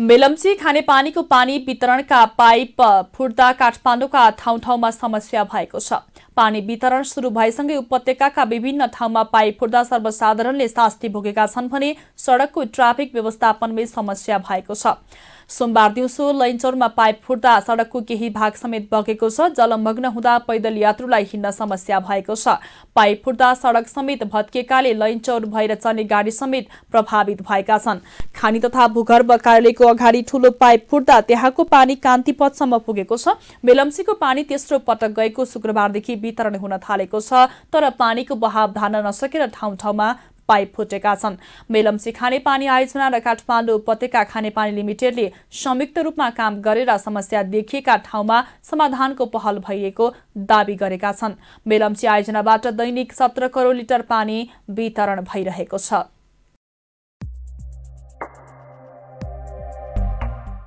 मेलम्ची खानेपानीको पानी वितरणका पाइप फुट्दा काठमाडौँका ठाउँ ठाउँमा समस्या भएको छ पानी वितरण सुरु भएसँगै उपत्यकाका विभिन्न ठाउँमा पाइप फुट्दा सर्वसाधारणले शास्ति भोगेका छन् भने सड़कको ट्राफिक व्यवस्थापनमै समस्या भएको छ सोमबार दिउँसो लैनचौरमा पाइप फुट्दा सड़कको केही भाग समेत बगेको छ जलमग्न हुँदा पैदल यात्रुलाई हिँड्न समस्या भएको छ पाइप फुट्दा सड़क समेत भत्किएकाले लैनचौर भएर चल्ने गाडी समेत प्रभावित भएका छन् खानी तथा भूगर्भ कार्यालयको अगाडि ठूलो पाइप फुट्दा त्यहाँको पानी कान्तिपथसम्म पुगेको छ मेलम्सीको पानी तेस्रो पटक गएको शुक्रबारदेखि वितरण हुन थालेको छ तर पानीको बहाव धान्न नसकेर ठाउँ ठाउँमा पाइप फुटेका छन् मेलम्ची खानेपानी आयोजना र काठमाडौँ उपत्यका खानेपानी लिमिटेडले संयुक्त रूपमा काम गरेर समस्या देखिएका ठाउँमा समाधानको पहल भइएको दावी गरेका छन् मेलम्ची आयोजनाबाट दैनिक सत्र करोड लिटर पानी वितरण भइरहेको छ